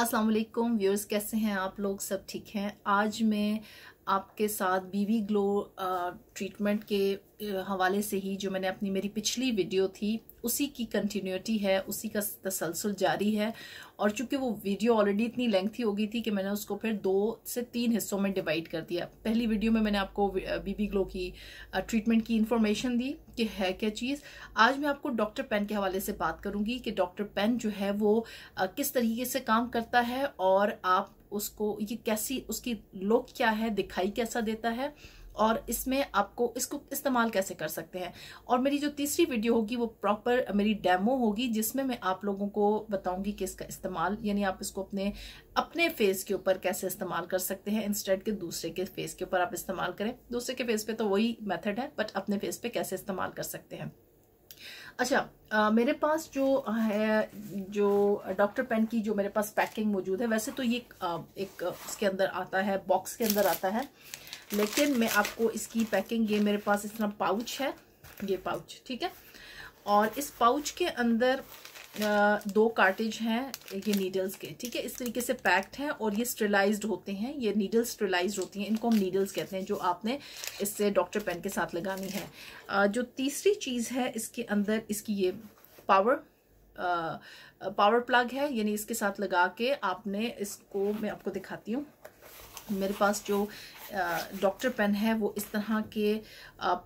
अस्सलाम वालेकुम व्यूअर्स कैसे हैं आप लोग सब ठीक हैं आज मैं आपके साथ बीवी ग्लो ट्रीटमेंट के हवाले से ही जो मैंने अपनी मेरी पिछली वीडियो थी उसी की कंटिन्यूटी है उसी का तसलसल जारी है और चूंकि वो वीडियो ऑलरेडी इतनी लेंथी हो गई थी कि मैंने उसको फिर दो से तीन हिस्सों में डिवाइड कर दिया पहली वीडियो में मैंने आपको बीबी ग्लो की ट्रीटमेंट की इन्फॉर्मेशन दी कि है क्या चीज़ आज मैं आपको डॉक्टर पेन के हवाले से बात करूंगी कि डॉक्टर पेन जो है वो किस तरीके से काम करता है और आप उसको ये कैसी उसकी लुक क्या है दिखाई कैसा देता है और इसमें आपको इसको इस्तेमाल कैसे कर सकते हैं और मेरी जो तीसरी वीडियो होगी वो प्रॉपर मेरी डेमो होगी जिसमें मैं आप लोगों को बताऊंगी कि इसका इस्तेमाल यानी आप इसको अपने अपने फेस के ऊपर कैसे इस्तेमाल कर सकते हैं इंस्टेड के दूसरे के फेस के ऊपर आप इस्तेमाल करें दूसरे के फेस पे तो वही मेथड है बट अपने फेस पे कैसे इस्तेमाल कर सकते हैं अच्छा आ, मेरे पास जो है जो डॉक्टर पेन की जो मेरे पास पैकिंग मौजूद है वैसे तो ये एक, एक इसके अंदर आता है बॉक्स के अंदर आता है लेकिन मैं आपको इसकी पैकिंग ये मेरे पास इतना पाउच है ये पाउच ठीक है और इस पाउच के अंदर दो कार्टेज हैं ये नीडल्स के ठीक है इस तरीके से पैक्ड हैं और ये स्टरलाइज होते हैं ये नीडल्स स्टरलाइज होती हैं इनको हम नीडल्स कहते हैं जो आपने इससे डॉक्टर पेन के साथ लगानी है जो तीसरी चीज़ है इसके अंदर इसकी ये पावर पावर प्लग है यानी इसके साथ लगा के आपने इसको मैं आपको दिखाती हूँ मेरे पास जो डॉक्टर पेन है वो इस तरह के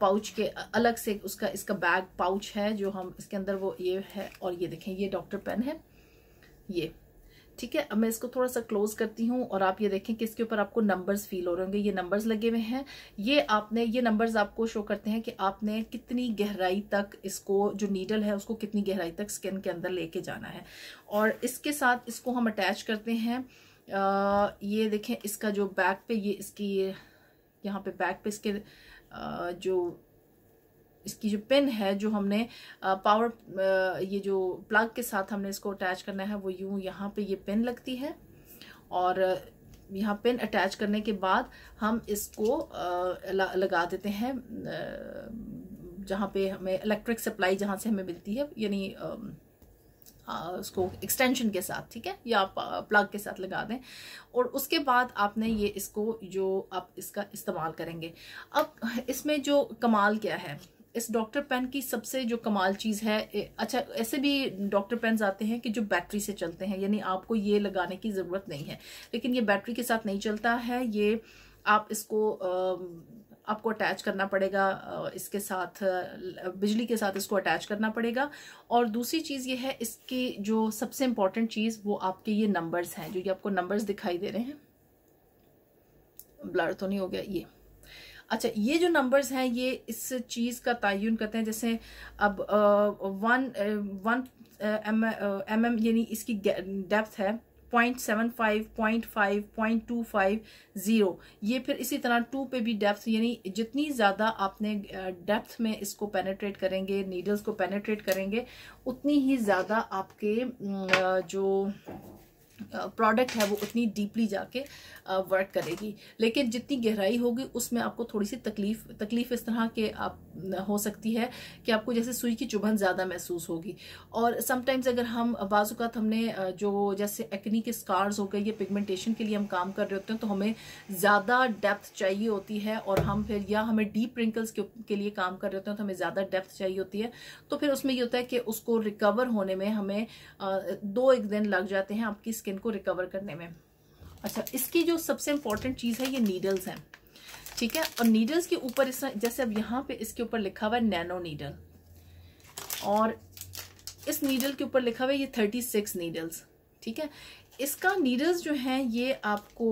पाउच के अलग से उसका इसका बैग पाउच है जो हम इसके अंदर वो ये है और ये देखें ये डॉक्टर पेन है ये ठीक है अब मैं इसको थोड़ा सा क्लोज करती हूँ और आप ये देखें कि इसके ऊपर आपको नंबर्स फील हो रहे होंगे ये नंबर्स लगे हुए हैं ये आपने ये नंबर्स आपको शो करते हैं कि आपने कितनी गहराई तक इसको जो नीडल है उसको कितनी गहराई तक स्किन के अंदर लेके जाना है और इसके साथ इसको हम अटैच करते हैं ये देखें इसका जो बैक पे ये इसकी ये यहाँ पे बैक पे इसके जो इसकी जो पिन है जो हमने पावर ये जो प्लग के साथ हमने इसको अटैच करना है वो यूँ यहाँ पे ये पिन लगती है और यहाँ पिन अटैच करने के बाद हम इसको लगा देते हैं जहाँ पे हमें इलेक्ट्रिक सप्लाई जहाँ से हमें मिलती है यानी हाँ, उसको एक्सटेंशन के साथ ठीक है या प्लग के साथ लगा दें और उसके बाद आपने ये इसको जो आप इसका इस्तेमाल करेंगे अब इसमें जो कमाल क्या है इस डॉक्टर पेन की सबसे जो कमाल चीज़ है अच्छा ऐसे भी डॉक्टर पेन आते हैं कि जो बैटरी से चलते हैं यानी आपको ये लगाने की ज़रूरत नहीं है लेकिन ये बैटरी के साथ नहीं चलता है ये आप इसको आ, आपको अटैच करना पड़ेगा इसके साथ बिजली के साथ इसको अटैच करना पड़ेगा और दूसरी चीज़ ये है इसकी जो सबसे इम्पॉर्टेंट चीज़ वो आपके ये नंबर्स हैं जो ये आपको नंबर्स दिखाई दे रहे हैं ब्लर तो नहीं हो गया ये अच्छा ये जो नंबर्स हैं ये इस चीज़ का तयन करते हैं जैसे अब वन वन एम एम यानी इसकी डेप्थ है point seven five point five point two five zero ये फिर इसी तरह टू पे भी डेप्थ यानी जितनी ज़्यादा आपने डेप्थ में इसको पेनेट्रेट करेंगे नीडल्स को पेनेट्रेट करेंगे उतनी ही ज़्यादा आपके जो प्रोडक्ट है वो उतनी डीपली जाके वर्क करेगी लेकिन जितनी गहराई होगी उसमें आपको थोड़ी सी तकलीफ तकलीफ इस तरह के आप हो सकती है कि आपको जैसे सुई की चुभन ज़्यादा महसूस होगी और समटाइम्स अगर हम बाज़ात हमने जो जैसे एक्नी के स्कार्स हो गए या पिगमेंटेशन के लिए हम काम कर रहे होते हैं तो हमें ज़्यादा डेप्थ चाहिए होती है और हम फिर या हमें डीप रिंकल्स के, के लिए काम कर रहे होते हैं तो हमें ज़्यादा डेप्थ चाहिए होती है तो फिर उसमें ये होता है कि उसको रिकवर होने में हमें दो एक दिन लग जाते हैं आपकी स्किन को रिकवर करने में अच्छा इसकी जो सबसे इंपॉर्टेंट चीज़ है ये नीडल्स हैं ठीक है और नीडल्स के ऊपर इस जैसे अब यहाँ पे इसके ऊपर लिखा हुआ है नैनो नीडल और इस नीडल के ऊपर लिखा हुआ है ये थर्टी सिक्स नीडल्स ठीक है इसका नीडल्स जो हैं ये आपको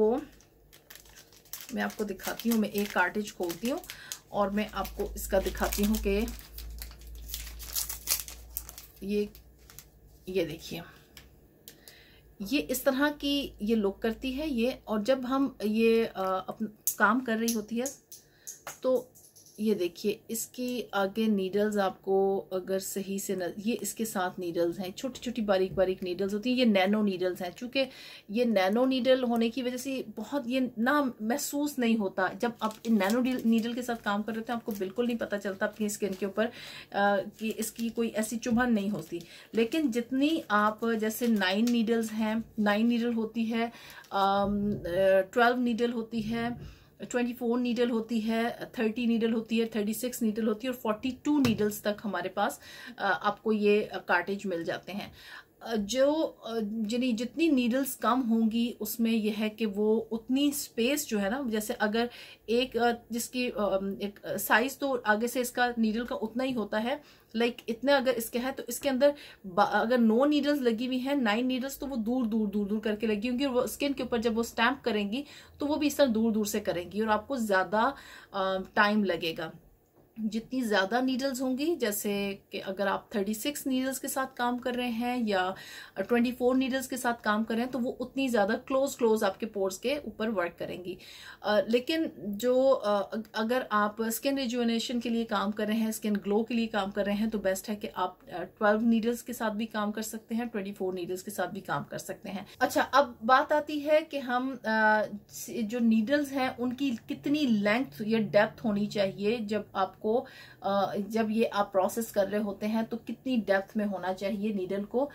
मैं आपको दिखाती हूँ मैं एक कार्टेज खोलती हूँ और मैं आपको इसका दिखाती हूँ कि ये ये देखिए ये इस तरह की ये लोग करती है ये और जब हम ये आ, अपन काम कर रही होती है तो ये देखिए इसके आगे नीडल्स आपको अगर सही से न ये इसके साथ नीडल्स हैं छोटी छोटी बारीक बारीक नीडल्स होती हैं ये नैनो नीडल्स हैं चूँकि ये नैनो नीडल होने की वजह से बहुत ये ना महसूस नहीं होता जब आप इन नैनो नीडल के साथ काम कर रहे थे आपको बिल्कुल नहीं पता चलता अपनी स्किन के ऊपर कि इसकी कोई ऐसी चुभन नहीं होती लेकिन जितनी आप जैसे नाइन नीडल्स हैं नाइन नीडल होती है ट्वेल्व नीडल होती है ट्वेंटी फोर नीडल होती है थर्टी नीडल होती है थर्टी सिक्स नीडल होती है और फोर्टी टू नीडल्स तक हमारे पास आपको ये कार्टेज मिल जाते हैं जो यानी जितनी नीडल्स कम होंगी उसमें यह है कि वो उतनी स्पेस जो है ना जैसे अगर एक जिसकी एक साइज तो आगे से इसका नीडल का उतना ही होता है लाइक like, इतना अगर इसके है तो इसके अंदर अगर नो नीडल्स लगी हुई हैं नाइन नीडल्स तो वो दूर दूर दूर दूर करके लगी होंगी और वो स्किन के ऊपर जब वो स्टैम्प करेंगी तो वो भी इस तरह दूर दूर से करेंगी और आपको ज़्यादा टाइम लगेगा जितनी ज़्यादा नीडल्स होंगी जैसे कि अगर आप 36 नीडल्स के साथ काम कर रहे हैं या 24 नीडल्स के साथ काम कर रहे हैं तो वो उतनी ज़्यादा क्लोज क्लोज आपके पोर्स के ऊपर वर्क करेंगी आ, लेकिन जो आ, अगर आप स्किन रिजुनेशन के लिए काम कर रहे हैं स्किन ग्लो के लिए काम कर रहे हैं तो बेस्ट है कि आप ट्वेल्व नीडल्स के साथ भी काम कर सकते हैं ट्वेंटी नीडल्स के साथ भी काम कर सकते हैं अच्छा अब बात आती है कि हम आ, जो नीडल्स हैं उनकी कितनी लेंथ या डेप्थ होनी चाहिए जब आपको जब ये आप प्रोसेस कर रहे होते हैं तो कितनी डेप्थ में होना चाहिए नीडल को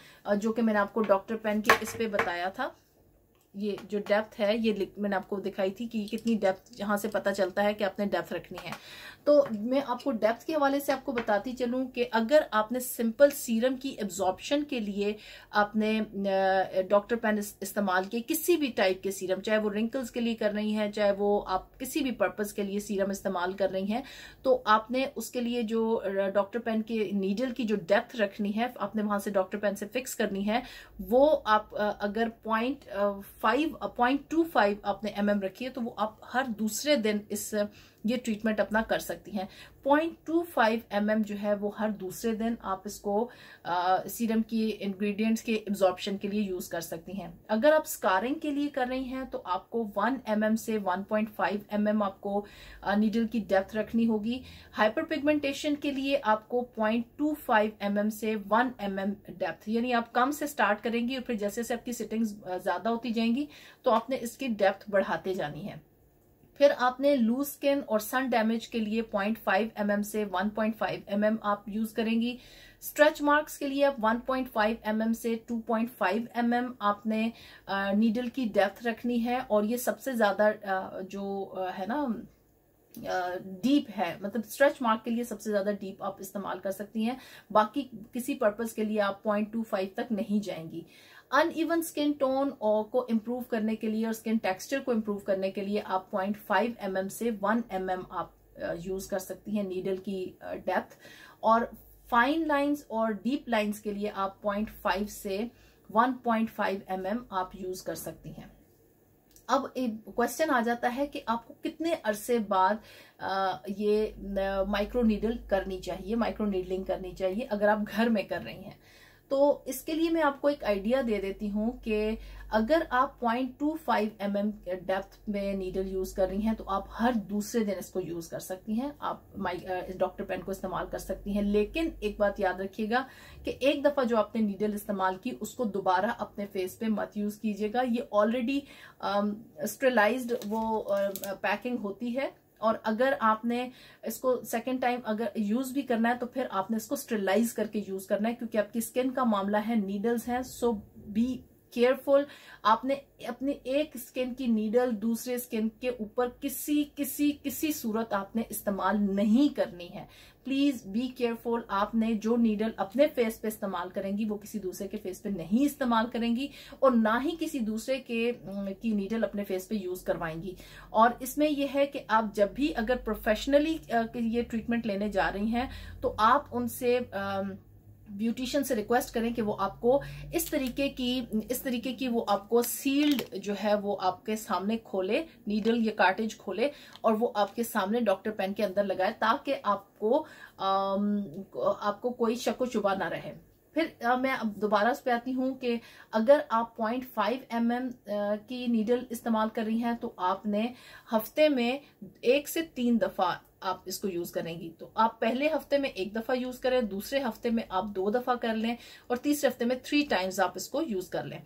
जो कि मैंने आपको डॉक्टर पेन के इस पे बताया था ये जो डेप्थ है ये मैंने आपको दिखाई थी कि कितनी डेप्थ यहाँ से पता चलता है कि आपने डेप्थ रखनी है तो मैं आपको डेप्थ के हवाले से आपको बताती चलूँ कि अगर आपने सिंपल सीरम की एब्जॉर्बशन के लिए आपने डॉक्टर पेन इस्तेमाल किए किसी भी टाइप के सीरम चाहे वो रिंकल्स के लिए कर रही हैं चाहे वो आप किसी भी पर्पज़ के लिए सीरम इस्तेमाल कर रही हैं तो आपने उसके लिए जो डॉक्टर पेन के नीडल की जो डेप्थ रखनी है आपने वहाँ से डॉक्टर पेन से फिक्स करनी है वो आप अगर point five point two five आपने एम mm रखी है तो वो आप हर दूसरे दिन इस ये ट्रीटमेंट अपना कर सकती हैं पॉइंट एम एम जो है वो हर दूसरे दिन आप इसको सीरम की इंग्रेडिएंट्स के एब्जॉर्प्शन के लिए यूज़ कर सकती हैं अगर आप स्कारिंग के लिए कर रही हैं तो आपको 1 mm से 1.5 mm आपको नीडल की डेप्थ रखनी होगी हाइपर पिगमेंटेशन के लिए आपको पॉइंट एम mm से 1 mm डेप्थ यानी आप कम से स्टार्ट करेंगी और फिर जैसे जैसे आपकी सिटिंग ज़्यादा होती जाएंगी तो आपने इसकी डेप्थ बढ़ाते जानी है फिर आपने लूज स्किन और सन डैमेज के लिए 0.5 फाइव mm से 1.5 पॉइंट mm आप यूज करेंगी स्ट्रेच मार्क्स के लिए आप 1.5 पॉइंट mm से 2.5 पॉइंट mm आपने नीडल की डेप्थ रखनी है और ये सबसे ज्यादा जो है ना डीप है मतलब स्ट्रेच मार्क के लिए सबसे ज्यादा डीप आप इस्तेमाल कर सकती हैं बाकी किसी पर्पज के लिए आप 0.25 तक नहीं जाएंगी अनइवन स्किन टोन को इम्प्रूव करने के लिए और स्किन टेक्सचर को इम्प्रूव करने के लिए आप पॉइंट फाइव एम एम से वन एम एम आप यूज uh, कर सकती हैं नीडल की डेप्थ uh, और फाइन लाइंस और डीप लाइंस के लिए आप पॉइंट फाइव से one point five M M आप यूज कर सकती हैं अब एक क्वेश्चन आ जाता है कि आपको कितने अरसे बाद uh, ये माइक्रो नीडल करनी चाहिए माइक्रो नीडलिंग करनी चाहिए अगर आप घर में कर रही हैं तो इसके लिए मैं आपको एक आइडिया दे देती हूँ कि अगर आप 0.25 टू mm डेप्थ में नीडल यूज़ कर रही हैं तो आप हर दूसरे दिन इसको यूज़ कर सकती हैं आप माइ डॉक्टर पेन को इस्तेमाल कर सकती हैं लेकिन एक बात याद रखिएगा कि एक दफ़ा जो आपने नीडल इस्तेमाल की उसको दोबारा अपने फेस पे मत यूज़ कीजिएगा ये ऑलरेडी स्ट्रेलाइज um, वो पैकिंग uh, uh, होती है और अगर आपने इसको सेकेंड टाइम अगर यूज भी करना है तो फिर आपने इसको स्टेलाइज करके यूज करना है क्योंकि आपकी स्किन का मामला है नीडल्स हैं सो बी केयरफुल आपने अपने एक स्किन की नीडल दूसरे स्किन के ऊपर किसी किसी किसी सूरत आपने इस्तेमाल नहीं करनी है प्लीज बी केयरफुल आपने जो नीडल अपने फेस पे इस्तेमाल करेंगी वो किसी दूसरे के फेस पे नहीं इस्तेमाल करेंगी और ना ही किसी दूसरे के की नीडल अपने फेस पे यूज करवाएंगी और इसमें यह है कि आप जब भी अगर प्रोफेशनली ये ट्रीटमेंट लेने जा रही हैं तो आप उनसे आ, ब्यूटिशियन से रिक्वेस्ट करें कि वो आपको इस तरीके की इस तरीके की वो आपको सील्ड जो है वो आपके सामने खोले नीडल या कार्टेज खोले और वो आपके सामने डॉक्टर पेन के अंदर लगाए ताकि आपको um, आपको कोई शको शुबा ना रहे फिर आ, मैं अब दोबारा उस पर आती हूँ कि अगर आप 0.5 फाइव mm की नीडल इस्तेमाल कर रही हैं तो आपने हफ्ते में एक से तीन दफ़ा आप इसको यूज़ करेंगी तो आप पहले हफ्ते में एक दफ़ा यूज़ करें दूसरे हफ्ते में आप दो दफ़ा कर लें और तीसरे हफ्ते में थ्री टाइम्स आप इसको यूज़ कर लें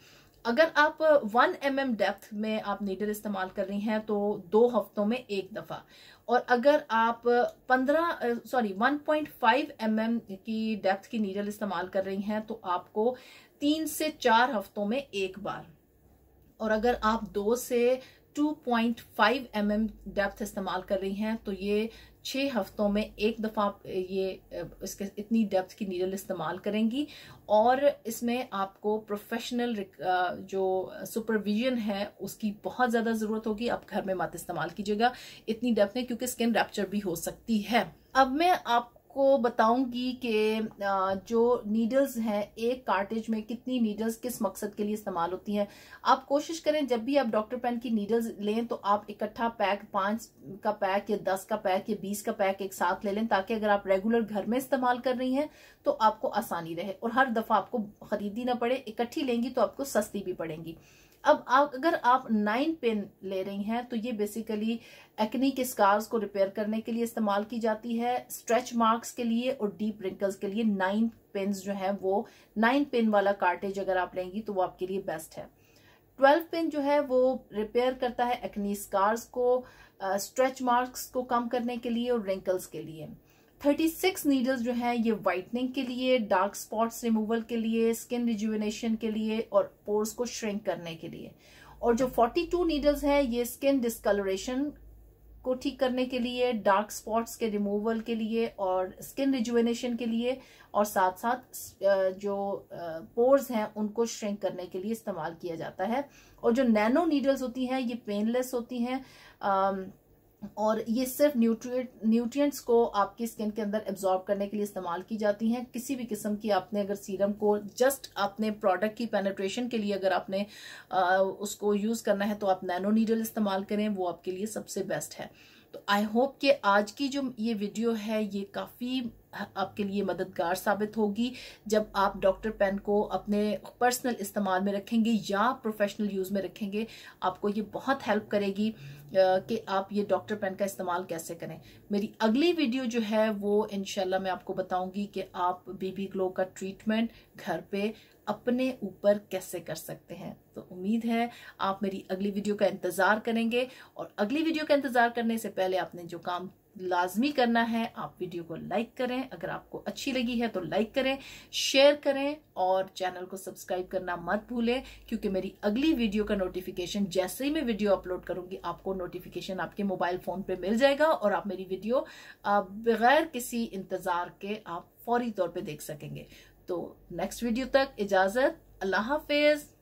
अगर आप वन एम एम डेप्थ में आप नीडल इस्तेमाल कर रही हैं तो दो हफ्तों में एक दफ़ा और अगर आप पंद्रह sorry one point five M M की डेप्थ की नीडल इस्तेमाल कर रही हैं तो आपको तीन से चार हफ्तों में एक बार और अगर आप दो से 2.5 mm डेप्थ इस्तेमाल कर रही हैं तो ये छः हफ्तों में एक दफ़ा ये इसके इतनी डेप्थ की नीडल इस्तेमाल करेंगी और इसमें आपको प्रोफेशनल जो सुपरविजन है उसकी बहुत ज़्यादा ज़रूरत होगी आप घर में मत इस्तेमाल कीजिएगा इतनी डेप्थ में क्योंकि स्किन रैप्चर भी हो सकती है अब मैं आप आपको बताऊंगी कि जो नीडल्स हैं एक कार्टेज में कितनी नीडल्स किस मकसद के लिए इस्तेमाल होती हैं आप कोशिश करें जब भी आप डॉक्टर पेन की नीडल्स लें तो आप इकट्ठा पैक पांच का पैक या दस का पैक या बीस का पैक एक साथ ले लें ताकि अगर आप रेगुलर घर में इस्तेमाल कर रही हैं तो आपको आसानी रहे और हर दफ़ा आपको खरीदी ना पड़े इकट्ठी लेंगी तो आपको सस्ती भी पड़ेंगी अब आप अगर आप नाइन पेन ले रही हैं तो ये बेसिकली एक्नी के स्कार्स को रिपेयर करने के लिए इस्तेमाल की जाती है स्ट्रेच मार्क्स के लिए और डीप रिंकल्स के लिए नाइन पेन जो है वो नाइन पेन वाला कार्टेज अगर आप लेंगी तो वो आपके लिए बेस्ट है ट्वेल्व पेन जो है वो रिपेयर करता है एक्नी स्कार्स को स्ट्रेच मार्क्स को कम करने के लिए और रिंकल्स के लिए 36 नीडल्स जो हैं ये वाइटनिंग के लिए डार्क स्पॉट्स रिमूवल के लिए स्किन रिजुविनेशन के लिए और पोर्स को श्रिंक करने के लिए और जो 42 नीडल्स हैं ये स्किन डिस्कलरेशन को ठीक करने के लिए डार्क स्पॉट्स के रिमूवल के लिए और स्किन रिजुविनेशन के लिए और साथ साथ जो पोर्स हैं उनको श्रिंक करने के लिए इस्तेमाल किया जाता है और जो नैनो नीडल्स होती हैं ये पेनलेस होती हैं और ये सिर्फ न्यूट्रिएट न्यूट्रिएंट्स को आपकी स्किन के अंदर एब्जॉर्ब करने के लिए इस्तेमाल की जाती हैं किसी भी किस्म की आपने अगर सीरम को जस्ट अपने प्रोडक्ट की पेनेट्रेशन के लिए अगर आपने आ, उसको यूज़ करना है तो आप नैनो नीडल इस्तेमाल करें वो आपके लिए सबसे बेस्ट है तो आई होप कि आज की जो ये वीडियो है ये काफ़ी आपके लिए मददगार साबित होगी जब आप डॉक्टर पेन को अपने पर्सनल इस्तेमाल में रखेंगे या प्रोफेशनल यूज़ में रखेंगे आपको ये बहुत हेल्प करेगी कि आप ये डॉक्टर पेन का इस्तेमाल कैसे करें मेरी अगली वीडियो जो है वो इनशाला मैं आपको बताऊंगी कि आप बीबी ग्लो का ट्रीटमेंट घर पे अपने ऊपर कैसे कर सकते हैं तो उम्मीद है आप मेरी अगली वीडियो का इंतज़ार करेंगे और अगली वीडियो का इंतज़ार करने से पहले आपने जो काम लाजमी करना है आप वीडियो को लाइक करें अगर आपको अच्छी लगी है तो लाइक करें शेयर करें और चैनल को सब्सक्राइब करना मत भूलें क्योंकि मेरी अगली वीडियो का नोटिफिकेशन जैसे ही मैं वीडियो अपलोड करूंगी आपको नोटिफिकेशन आपके मोबाइल फ़ोन पे मिल जाएगा और आप मेरी वीडियो बगैर किसी इंतज़ार के आप फौरी तौर पर देख सकेंगे तो नेक्स्ट वीडियो तक इजाज़त अल्लाह हाफिज़